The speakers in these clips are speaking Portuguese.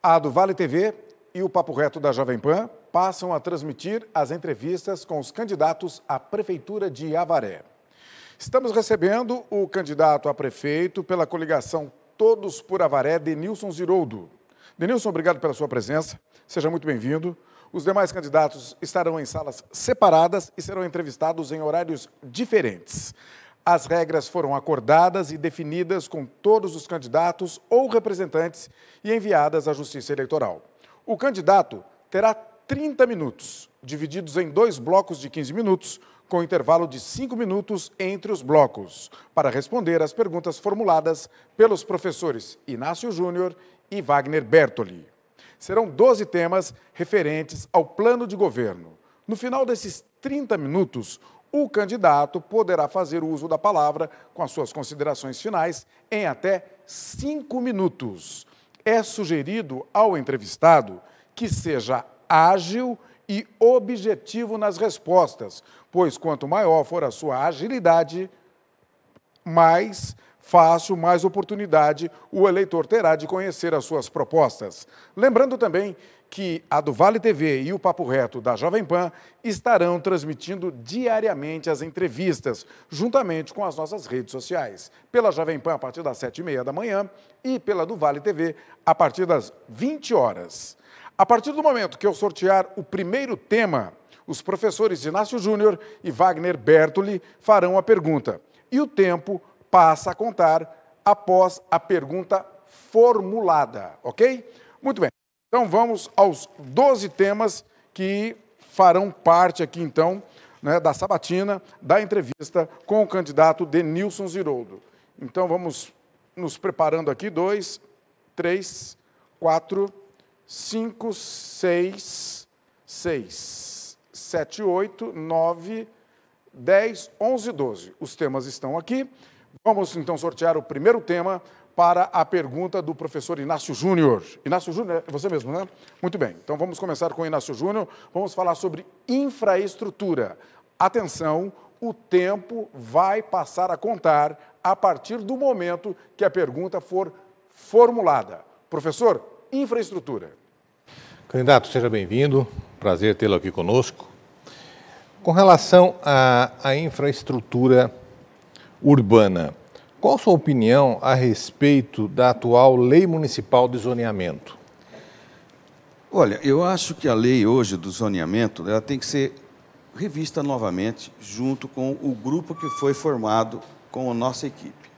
A do Vale TV e o Papo Reto da Jovem Pan passam a transmitir as entrevistas com os candidatos à Prefeitura de Avaré. Estamos recebendo o candidato a prefeito pela coligação Todos por Avaré, Denilson Ziroldo. Denilson, obrigado pela sua presença. Seja muito bem-vindo. Os demais candidatos estarão em salas separadas e serão entrevistados em horários diferentes. As regras foram acordadas e definidas com todos os candidatos ou representantes e enviadas à Justiça Eleitoral. O candidato terá 30 minutos, divididos em dois blocos de 15 minutos, com intervalo de 5 minutos entre os blocos, para responder às perguntas formuladas pelos professores Inácio Júnior e Wagner Bertoli. Serão 12 temas referentes ao plano de governo. No final desses 30 minutos, o candidato poderá fazer uso da palavra com as suas considerações finais em até cinco minutos. É sugerido ao entrevistado que seja ágil e objetivo nas respostas, pois quanto maior for a sua agilidade, mais fácil, mais oportunidade o eleitor terá de conhecer as suas propostas. Lembrando também que a do Vale TV e o Papo Reto da Jovem Pan estarão transmitindo diariamente as entrevistas, juntamente com as nossas redes sociais. Pela Jovem Pan, a partir das 7h30 da manhã, e pela do Vale TV, a partir das 20 horas. A partir do momento que eu sortear o primeiro tema, os professores Inácio Júnior e Wagner Bertoli farão a pergunta. E o tempo passa a contar após a pergunta formulada, ok? Muito bem. Então vamos aos 12 temas que farão parte aqui então né, da sabatina, da entrevista com o candidato Denilson Ziroldo. Então vamos nos preparando aqui, dois, três, quatro, cinco, seis, seis, sete, oito, nove, dez, onze, doze. Os temas estão aqui. Vamos então sortear o primeiro tema para a pergunta do professor Inácio Júnior. Inácio Júnior, é você mesmo, né? Muito bem. Então vamos começar com o Inácio Júnior. Vamos falar sobre infraestrutura. Atenção, o tempo vai passar a contar a partir do momento que a pergunta for formulada. Professor, infraestrutura. Candidato, seja bem-vindo. Prazer tê-lo aqui conosco. Com relação à, à infraestrutura urbana, qual a sua opinião a respeito da atual lei municipal de zoneamento? Olha, eu acho que a lei hoje do zoneamento ela tem que ser revista novamente junto com o grupo que foi formado com a nossa equipe.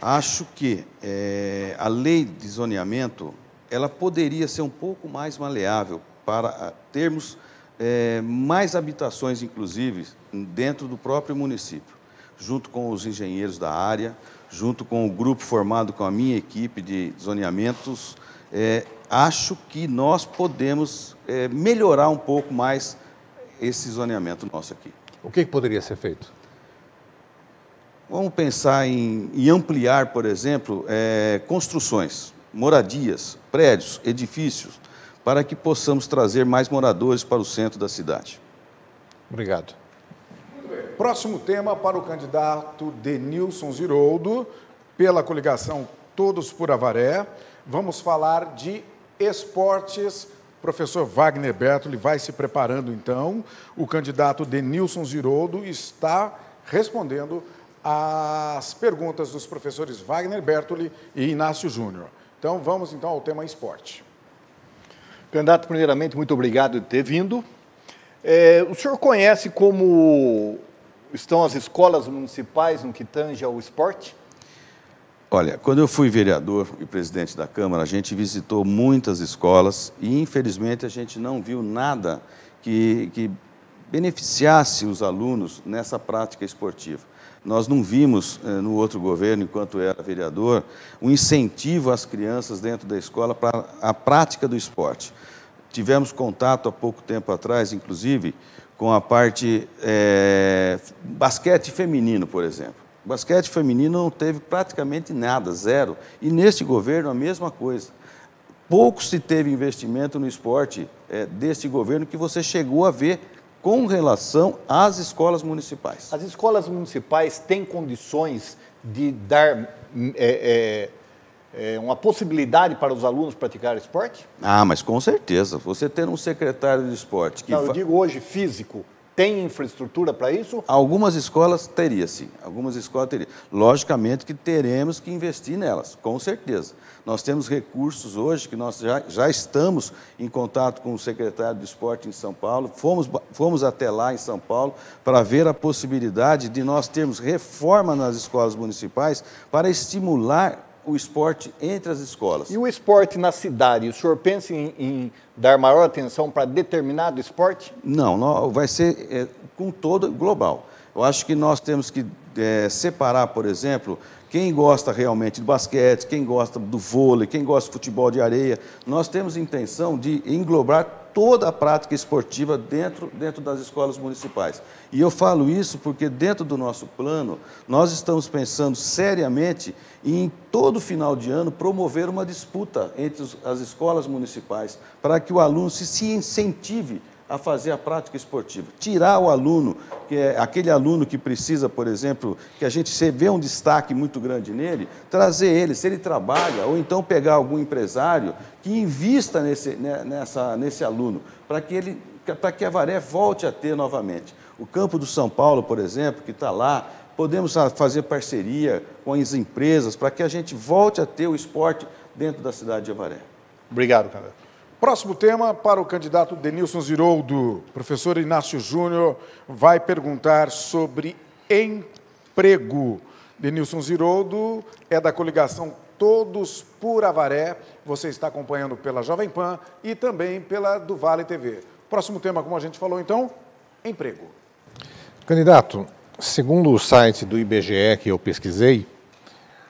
Acho que é, a lei de zoneamento ela poderia ser um pouco mais maleável para ah, termos é, mais habitações, inclusive, dentro do próprio município junto com os engenheiros da área, junto com o grupo formado com a minha equipe de zoneamentos, é, acho que nós podemos é, melhorar um pouco mais esse zoneamento nosso aqui. O que, é que poderia ser feito? Vamos pensar em, em ampliar, por exemplo, é, construções, moradias, prédios, edifícios, para que possamos trazer mais moradores para o centro da cidade. Obrigado. Próximo tema para o candidato Denilson Ziroldo, pela coligação Todos por Avaré. Vamos falar de esportes. Professor Wagner Bertoli vai se preparando então. O candidato Denilson Ziroldo está respondendo às perguntas dos professores Wagner Bertoli e Inácio Júnior. Então vamos então ao tema esporte. Candidato, primeiramente, muito obrigado de ter vindo. É, o senhor conhece como estão as escolas municipais no que tange ao esporte? Olha, quando eu fui vereador e presidente da Câmara, a gente visitou muitas escolas e, infelizmente, a gente não viu nada que, que beneficiasse os alunos nessa prática esportiva. Nós não vimos eh, no outro governo, enquanto era vereador, um incentivo às crianças dentro da escola para a prática do esporte. Tivemos contato há pouco tempo atrás, inclusive, com a parte é, basquete feminino, por exemplo. O basquete feminino não teve praticamente nada, zero. E neste governo a mesma coisa. Pouco se teve investimento no esporte é, deste governo que você chegou a ver com relação às escolas municipais. As escolas municipais têm condições de dar é, é é, uma possibilidade para os alunos praticarem esporte? Ah, mas com certeza. Você ter um secretário de esporte que. Não, eu digo hoje físico. Tem infraestrutura para isso? Algumas escolas teria, sim. Algumas escolas teria. Logicamente que teremos que investir nelas, com certeza. Nós temos recursos hoje que nós já, já estamos em contato com o secretário de esporte em São Paulo, fomos, fomos até lá em São Paulo para ver a possibilidade de nós termos reforma nas escolas municipais para estimular o esporte entre as escolas. E o esporte na cidade, o senhor pensa em, em dar maior atenção para determinado esporte? Não, não vai ser é, com todo global. Eu acho que nós temos que é, separar, por exemplo, quem gosta realmente do basquete, quem gosta do vôlei, quem gosta de futebol de areia. Nós temos intenção de englobar toda a prática esportiva dentro, dentro das escolas municipais. E eu falo isso porque, dentro do nosso plano, nós estamos pensando seriamente em, todo final de ano, promover uma disputa entre as escolas municipais para que o aluno se, se incentive a fazer a prática esportiva. Tirar o aluno, que é aquele aluno que precisa, por exemplo, que a gente vê um destaque muito grande nele, trazer ele, se ele trabalha, ou então pegar algum empresário que invista nesse, né, nessa, nesse aluno, para que ele para que a Varé volte a ter novamente. O campo do São Paulo, por exemplo, que está lá, podemos fazer parceria com as empresas para que a gente volte a ter o esporte dentro da cidade de Avaré. Obrigado, Canelo. Próximo tema para o candidato Denilson Ziroldo. professor Inácio Júnior vai perguntar sobre emprego. Denilson Ziroldo é da coligação Todos por Avaré. Você está acompanhando pela Jovem Pan e também pela do Vale TV. Próximo tema, como a gente falou então, emprego. Candidato, segundo o site do IBGE que eu pesquisei,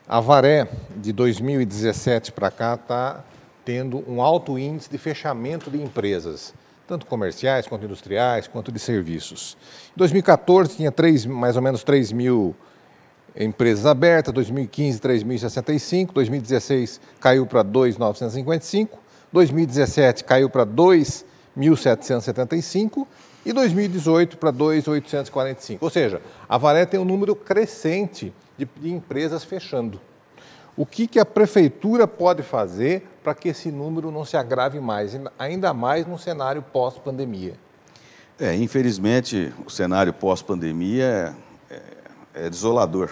Avaré de 2017 para cá está tendo um alto índice de fechamento de empresas, tanto comerciais quanto industriais, quanto de serviços. Em 2014 tinha 3, mais ou menos 3 mil empresas abertas, 2015 3.065, 2016 caiu para 2.955, 2017 caiu para 2.775 e 2018 para 2.845. Ou seja, a Varé tem um número crescente de, de empresas fechando. O que, que a prefeitura pode fazer para que esse número não se agrave mais, ainda mais no cenário pós-pandemia? É, infelizmente, o cenário pós-pandemia é, é, é desolador.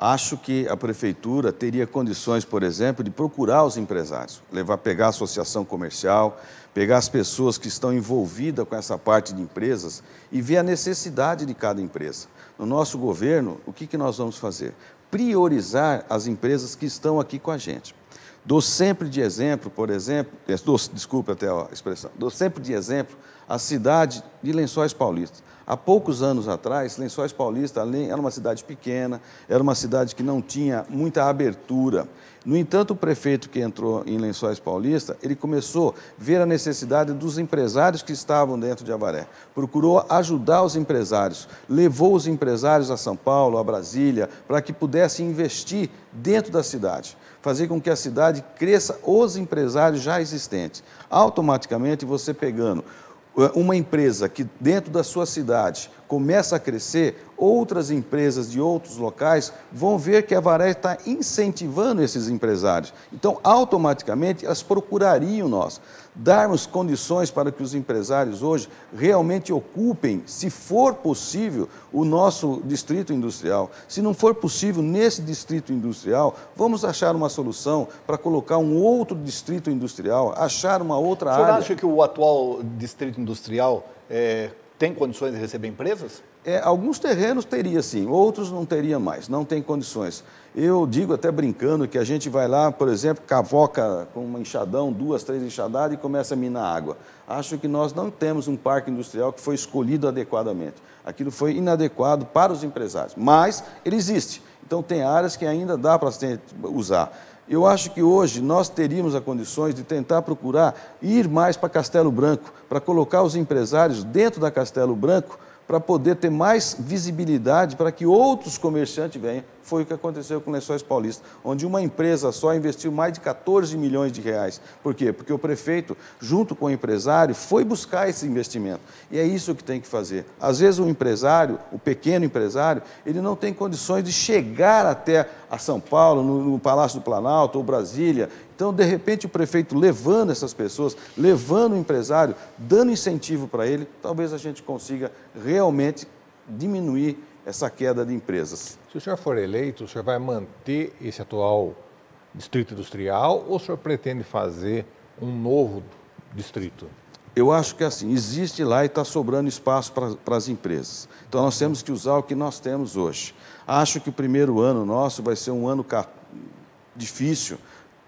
Acho que a prefeitura teria condições, por exemplo, de procurar os empresários, levar, pegar a associação comercial, pegar as pessoas que estão envolvidas com essa parte de empresas e ver a necessidade de cada empresa. No nosso governo, o que, que nós vamos fazer? priorizar as empresas que estão aqui com a gente. Dou sempre de exemplo, por exemplo, dou, desculpe até a expressão, dou sempre de exemplo a cidade de Lençóis Paulista. Há poucos anos atrás, Lençóis Paulista era uma cidade pequena, era uma cidade que não tinha muita abertura. No entanto, o prefeito que entrou em Lençóis Paulista, ele começou a ver a necessidade dos empresários que estavam dentro de Avaré. Procurou ajudar os empresários, levou os empresários a São Paulo, a Brasília, para que pudessem investir dentro da cidade, fazer com que a cidade cresça os empresários já existentes. Automaticamente, você pegando uma empresa que dentro da sua cidade começa a crescer, outras empresas de outros locais vão ver que a Varé está incentivando esses empresários. Então, automaticamente, elas procurariam nós darmos condições para que os empresários hoje realmente ocupem, se for possível, o nosso distrito industrial. Se não for possível nesse distrito industrial, vamos achar uma solução para colocar um outro distrito industrial, achar uma outra área. Você acha que o atual distrito industrial é, tem condições de receber empresas? É, alguns terrenos teria sim, outros não teria mais, não tem condições. Eu digo até brincando que a gente vai lá, por exemplo, cavoca com um enxadão, duas, três enxadadas e começa a minar água. Acho que nós não temos um parque industrial que foi escolhido adequadamente. Aquilo foi inadequado para os empresários, mas ele existe. Então tem áreas que ainda dá para usar eu acho que hoje nós teríamos as condições de tentar procurar ir mais para Castelo Branco, para colocar os empresários dentro da Castelo Branco, para poder ter mais visibilidade para que outros comerciantes venham foi o que aconteceu com Lençóis Paulista, onde uma empresa só investiu mais de 14 milhões de reais. Por quê? Porque o prefeito, junto com o empresário, foi buscar esse investimento. E é isso que tem que fazer. Às vezes o empresário, o pequeno empresário, ele não tem condições de chegar até a São Paulo, no, no Palácio do Planalto ou Brasília. Então, de repente, o prefeito levando essas pessoas, levando o empresário, dando incentivo para ele, talvez a gente consiga realmente diminuir essa queda de empresas. Se o senhor for eleito, o senhor vai manter esse atual distrito industrial ou o senhor pretende fazer um novo distrito? Eu acho que é assim, existe lá e está sobrando espaço para as empresas. Então nós temos que usar o que nós temos hoje. Acho que o primeiro ano nosso vai ser um ano difícil,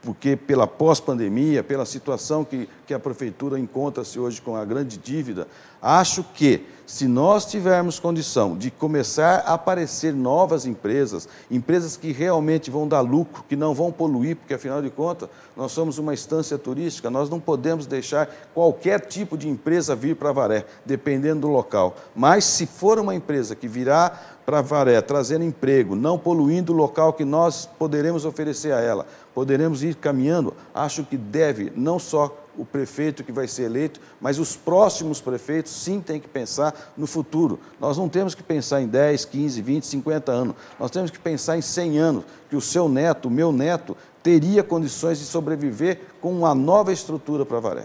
porque pela pós-pandemia, pela situação que, que a prefeitura encontra-se hoje com a grande dívida, acho que se nós tivermos condição de começar a aparecer novas empresas, empresas que realmente vão dar lucro, que não vão poluir, porque afinal de contas nós somos uma instância turística, nós não podemos deixar qualquer tipo de empresa vir para Varé, dependendo do local. Mas se for uma empresa que virá para Varé, trazendo emprego, não poluindo o local que nós poderemos oferecer a ela. Poderemos ir caminhando. Acho que deve, não só o prefeito que vai ser eleito, mas os próximos prefeitos sim têm que pensar no futuro. Nós não temos que pensar em 10, 15, 20, 50 anos. Nós temos que pensar em 100 anos, que o seu neto, o meu neto, teria condições de sobreviver com uma nova estrutura para Varé.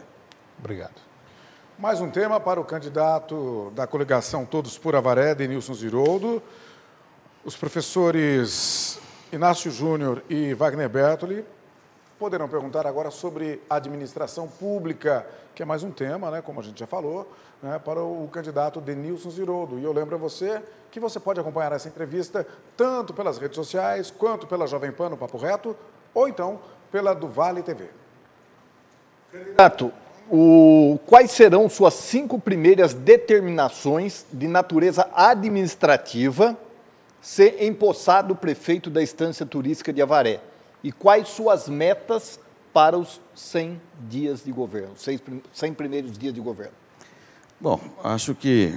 Obrigado. Mais um tema para o candidato da coligação Todos por Avaré, Denilson Ziroldo. Os professores Inácio Júnior e Wagner Bertoli poderão perguntar agora sobre administração pública, que é mais um tema, né, como a gente já falou, né, para o candidato Denilson Ziroldo. E eu lembro a você que você pode acompanhar essa entrevista tanto pelas redes sociais, quanto pela Jovem Pan no Papo Reto, ou então pela do Vale TV. Candidato, o, quais serão suas cinco primeiras determinações de natureza administrativa ser empossado prefeito da Estância Turística de Avaré? E quais suas metas para os 100 dias de governo, 100 primeiros dias de governo? Bom, acho que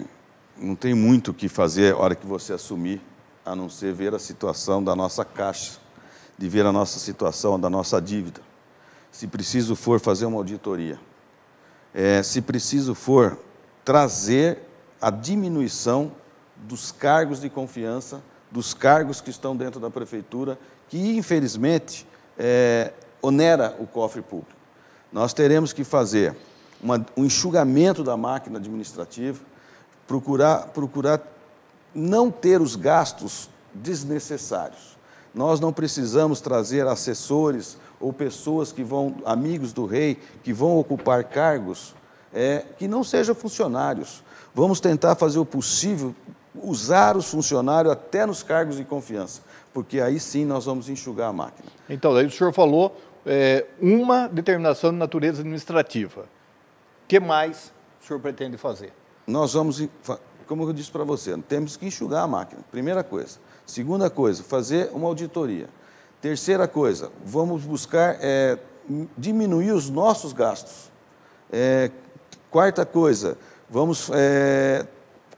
não tem muito o que fazer a hora que você assumir, a não ser ver a situação da nossa caixa, de ver a nossa situação da nossa dívida. Se preciso for fazer uma auditoria, é, se preciso for, trazer a diminuição dos cargos de confiança, dos cargos que estão dentro da prefeitura, que infelizmente é, onera o cofre público. Nós teremos que fazer uma, um enxugamento da máquina administrativa, procurar, procurar não ter os gastos desnecessários. Nós não precisamos trazer assessores ou pessoas que vão, amigos do rei, que vão ocupar cargos é, que não sejam funcionários. Vamos tentar fazer o possível, usar os funcionários até nos cargos de confiança, porque aí sim nós vamos enxugar a máquina. Então, daí o senhor falou é, uma determinação de natureza administrativa. O que mais o senhor pretende fazer? Nós vamos, como eu disse para você, temos que enxugar a máquina, primeira coisa. Segunda coisa, fazer uma auditoria. Terceira coisa, vamos buscar é, diminuir os nossos gastos. É, quarta coisa, vamos é,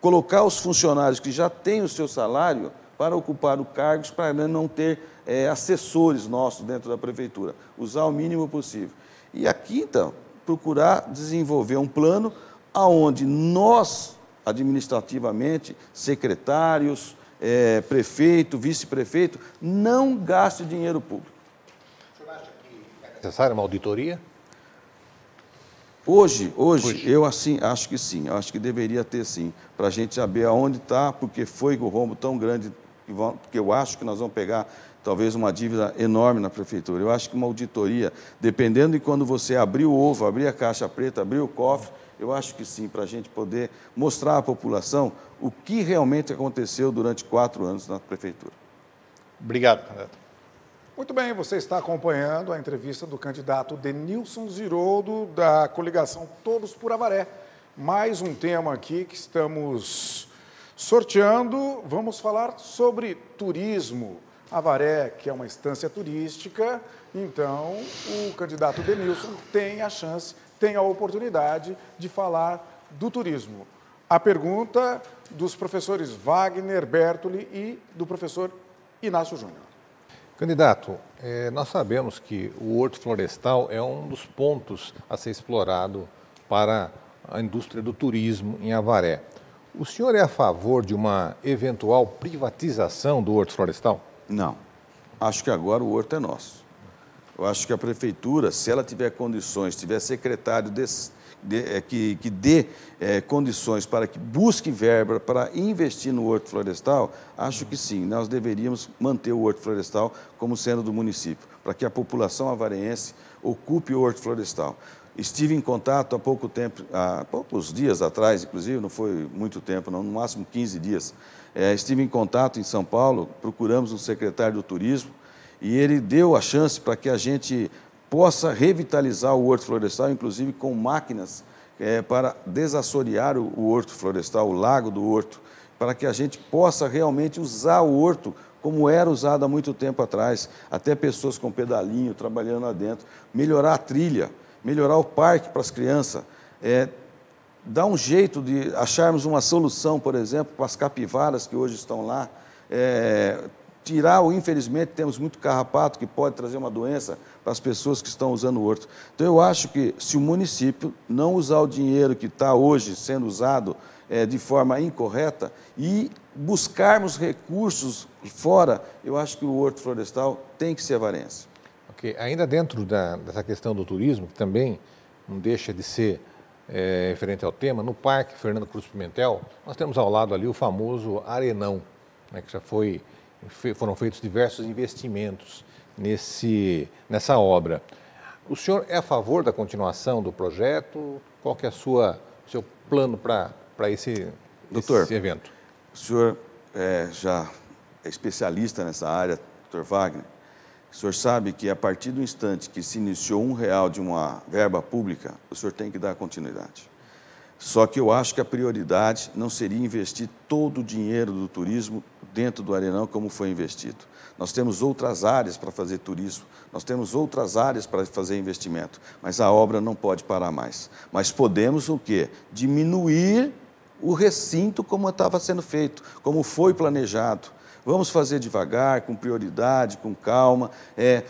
colocar os funcionários que já têm o seu salário para ocupar o cargos para né, não ter é, assessores nossos dentro da prefeitura. Usar o mínimo possível. E a quinta, então, procurar desenvolver um plano aonde nós, administrativamente, secretários, é, prefeito, vice-prefeito, não gaste dinheiro público. O senhor acha que é necessária uma auditoria? Hoje, hoje, hoje, eu assim, acho que sim, acho que deveria ter sim, para a gente saber aonde está, porque foi o rombo tão grande, que eu acho que nós vamos pegar talvez uma dívida enorme na prefeitura. Eu acho que uma auditoria, dependendo de quando você abrir o ovo, abrir a caixa preta, abrir o cofre, eu acho que sim, para a gente poder mostrar à população o que realmente aconteceu durante quatro anos na prefeitura. Obrigado, candidato. Muito bem, você está acompanhando a entrevista do candidato Denilson Ziroldo, da coligação Todos por Avaré. Mais um tema aqui que estamos sorteando. Vamos falar sobre turismo. Avaré, que é uma instância turística, então o candidato Denilson tem a chance tem a oportunidade de falar do turismo. A pergunta dos professores Wagner Bertoli e do professor Inácio Júnior. Candidato, é, nós sabemos que o horto florestal é um dos pontos a ser explorado para a indústria do turismo em Avaré. O senhor é a favor de uma eventual privatização do horto florestal? Não. Acho que agora o horto é nosso. Eu acho que a prefeitura, se ela tiver condições, tiver secretário de, é, que, que dê é, condições para que busque verba para investir no horto florestal, acho que sim, nós deveríamos manter o horto florestal como sendo do município, para que a população avarense ocupe o horto florestal. Estive em contato há pouco tempo, há poucos dias atrás, inclusive, não foi muito tempo, não, no máximo 15 dias. É, estive em contato em São Paulo, procuramos um secretário do turismo, e ele deu a chance para que a gente possa revitalizar o horto florestal, inclusive com máquinas é, para desassorear o, o horto florestal, o lago do horto, para que a gente possa realmente usar o horto como era usado há muito tempo atrás, até pessoas com pedalinho trabalhando lá dentro, melhorar a trilha, melhorar o parque para as crianças, é, dar um jeito de acharmos uma solução, por exemplo, para as capivaras que hoje estão lá, é, tirar o, infelizmente, temos muito carrapato que pode trazer uma doença para as pessoas que estão usando o horto. Então, eu acho que se o município não usar o dinheiro que está hoje sendo usado é, de forma incorreta e buscarmos recursos fora, eu acho que o horto florestal tem que ser a Varense. Ok. Ainda dentro da, dessa questão do turismo, que também não deixa de ser é, referente ao tema, no Parque Fernando Cruz Pimentel, nós temos ao lado ali o famoso Arenão, né, que já foi foram feitos diversos investimentos nesse, nessa obra. O senhor é a favor da continuação do projeto? Qual que é a sua seu plano para esse, doutor, esse evento? O senhor é, já é especialista nessa área, doutor Wagner. O senhor sabe que a partir do instante que se iniciou um real de uma verba pública, o senhor tem que dar continuidade. Só que eu acho que a prioridade não seria investir todo o dinheiro do turismo dentro do Arenão como foi investido. Nós temos outras áreas para fazer turismo, nós temos outras áreas para fazer investimento, mas a obra não pode parar mais. Mas podemos o quê? Diminuir o recinto como estava sendo feito, como foi planejado. Vamos fazer devagar, com prioridade, com calma. É,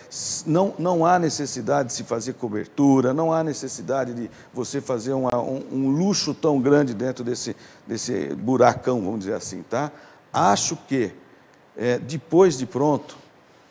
não, não há necessidade de se fazer cobertura, não há necessidade de você fazer uma, um, um luxo tão grande dentro desse, desse buracão, vamos dizer assim, tá? Acho que é, depois de pronto,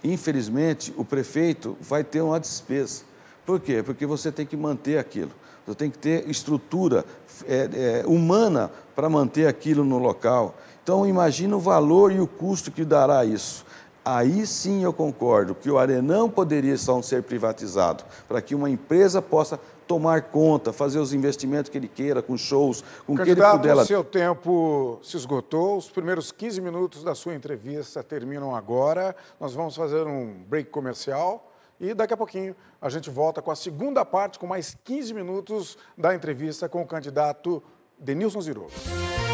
infelizmente, o prefeito vai ter uma despesa. Por quê? Porque você tem que manter aquilo. Você tem que ter estrutura é, é, humana para manter aquilo no local. Então imagina o valor e o custo que dará isso. Aí sim eu concordo que o Arenão poderia ser privatizado, para que uma empresa possa tomar conta, fazer os investimentos que ele queira, com shows, com o que ele puder. O seu tempo se esgotou, os primeiros 15 minutos da sua entrevista terminam agora. Nós vamos fazer um break comercial e daqui a pouquinho a gente volta com a segunda parte, com mais 15 minutos da entrevista com o candidato Denilson Ziroto.